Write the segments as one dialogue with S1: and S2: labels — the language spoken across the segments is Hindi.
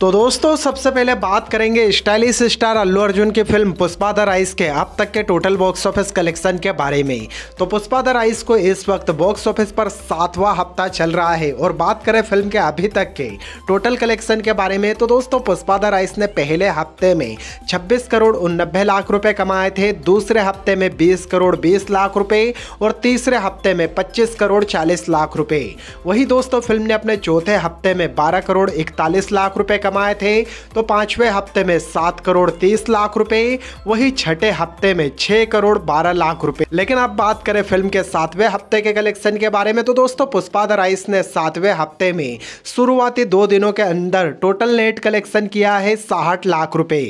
S1: तो दोस्तों सबसे पहले बात करेंगे स्टाइलिश स्टार अल्लू अर्जुन की फिल्म पुष्पा द राइस के अब तक के टोटल बॉक्स ऑफिस कलेक्शन के बारे में तो पुष्पा द राइस को इस वक्त बॉक्स ऑफिस पर सातवां हफ्ता चल रहा है और बात करें फिल्म के अभी तक के टोटल कलेक्शन के बारे में तो दोस्तों पुष्पा द राइस ने पहले हफ्ते में छब्बीस करोड़ उन्नबे लाख रुपये कमाए थे दूसरे हफ्ते में बीस करोड़ बीस लाख रुपये और तीसरे हफ्ते में पच्चीस करोड़ चालीस लाख रुपये वही दोस्तों फिल्म ने अपने चौथे हफ्ते में बारह करोड़ इकतालीस लाख रुपये कमाए थे तो पांचवें हफ्ते में सात करोड़ तीस लाख रुपए वही छठे हफ्ते में छह करोड़ बारह लाख रुपए लेकिन अब बात करें फिल्म के सातवें हफ्ते के कलेक्शन के बारे में तो दोस्तों पुष्पा द राइस ने सातवें हफ्ते में शुरुआती दो दिनों के अंदर टोटल नेट कलेक्शन किया है साठ लाख रुपए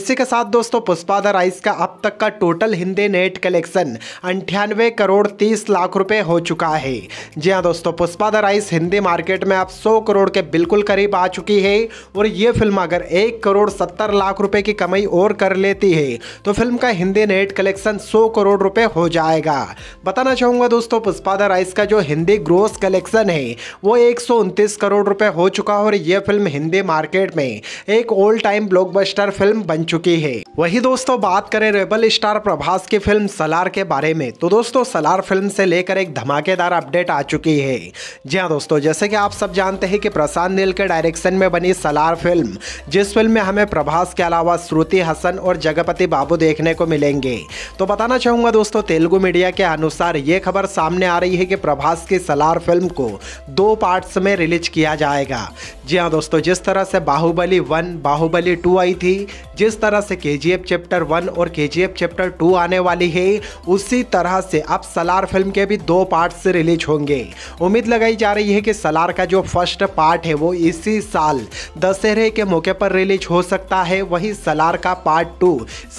S1: इसी के साथ दोस्तों पुष्पा द राइस का अब तक का टोटल हिंदी नेट कलेक्शन अंठानवे करोड़ तीस लाख रुपए हो चुका है जी हाँ दोस्तों Pushpa the rise Hindi market में अब सौ करोड़ के बिल्कुल करीब आ चुकी है वो और ये फिल्म अगर एक करोड़ सत्तर लाख रुपए की कमाई और कर लेती है तो फिल्म का हिंदी नेट कलेक्शन सौ करोड़ रुपए हो जाएगा बताना चाहूंगा दोस्तों पुष्पा द राइस का जो हिंदी ग्रोस कलेक्शन है वो एक करोड़ रुपए हो चुका है और यह फिल्म हिंदी मार्केट में एक ओल्ड टाइम ब्लॉकबस्टर फिल्म बन चुकी है वही दोस्तों बात करें रेबल स्टार प्रभास की फिल्म सलार के बारे में तो दोस्तों सलार फिल्म से लेकर एक धमाकेदार अपडेट आ चुकी है जी हाँ दोस्तों जैसे कि आप सब जानते हैं कि प्रशांत नील के डायरेक्शन में बनी सलार शानदार फिल्म जिस फिल्म में हमें प्रभास के अलावा श्रुति हसन और जगपति बाबू देखने को मिलेंगे तो बताना चाहूंगा दोस्तों तेलुगु मीडिया के अनुसार ये खबर सामने आ रही है कि प्रभास की सलार फिल्म को दो पार्ट्स में रिलीज किया जाएगा जी हाँ दोस्तों जिस तरह से बाहुबली वन बाहुबली टू आई थी जिस तरह से के चैप्टर वन और के चैप्टर टू आने वाली है उसी तरह से अब सलार फिल्म के भी दो पार्ट्स रिलीज होंगे उम्मीद लगाई जा रही है कि सलार का जो फर्स्ट पार्ट है वो इसी साल 10 दशहरे के मौके पर रिलीज हो सकता है वहीं सलार का पार्ट टू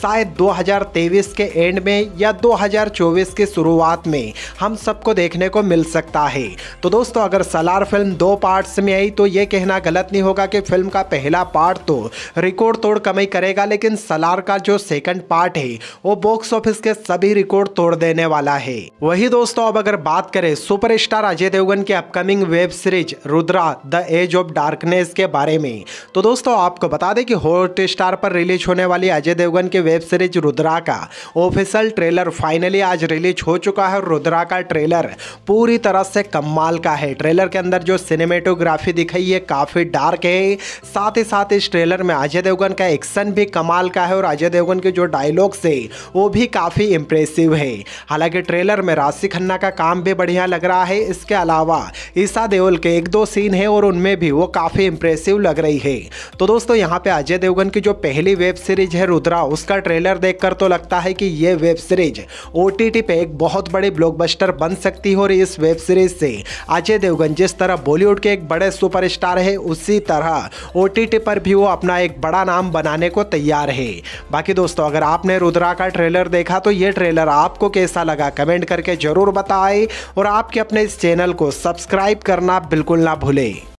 S1: शायद 2023 के एंड में या 2024 की शुरुआत में हम सबको देखने को मिल सकता है तो दोस्तों अगर सलार फिल्म दो पार्ट्स में आई तो ये कहना गलत नहीं होगा कि फिल्म का पहला पार्ट तो रिकॉर्ड तोड़ कमाई करेगा लेकिन सलार का जो सेकंड पार्ट है वो बॉक्स ऑफिस के सभी रिकॉर्ड तोड़ देने वाला है वही दोस्तों अब अगर बात करें सुपरस्टार अजय देवगन के upcoming web series Rudra the edge of darkness के बारे में तो दोस्तों आपको बता दें कि हॉट स्टार पर रिलीज होने वाली अजय देवगन की वेब सीरीज रुद्रा का ऑफिशियल ट्रेलर फाइनली आज रिलीज हो चुका है रुद्रा का ट्रेलर पूरी तरह से कमाल का है ट्रेलर के अंदर जो सिनेमेटोग्राफी दिखाई है काफ़ी डार्क है साथ ही साथ इस ट्रेलर में अजय देवगन का एक्शन भी कमाल का है और अजय देवगन के जो डायलॉग्स है वो भी काफ़ी इंप्रेसिव है हालांकि ट्रेलर में राशि खन्ना का काम भी बढ़िया लग रहा है इसके अलावा ईसा देओल के एक दो सीन है और उनमें भी वो काफ़ी इंप्रेसिव लग रही है है तो दोस्तों यहाँ पे अजय देवगन की जो पहली वेब सीरीज है रुद्रा उसका ट्रेलर देखकर तो लगता है कि ये वेब सीरीज ओ पे एक बहुत बड़े ब्लॉकबस्टर बन सकती हो और इस वेब सीरीज से अजय देवगन जिस तरह बॉलीवुड के एक बड़े स्टार है उसी तरह ओ पर भी वो अपना एक बड़ा नाम बनाने को तैयार है बाकी दोस्तों अगर आपने रुद्रा का ट्रेलर देखा तो ये ट्रेलर आपको कैसा लगा कमेंट करके जरूर बताएं और आपके अपने इस चैनल को सब्सक्राइब करना बिल्कुल ना भूलें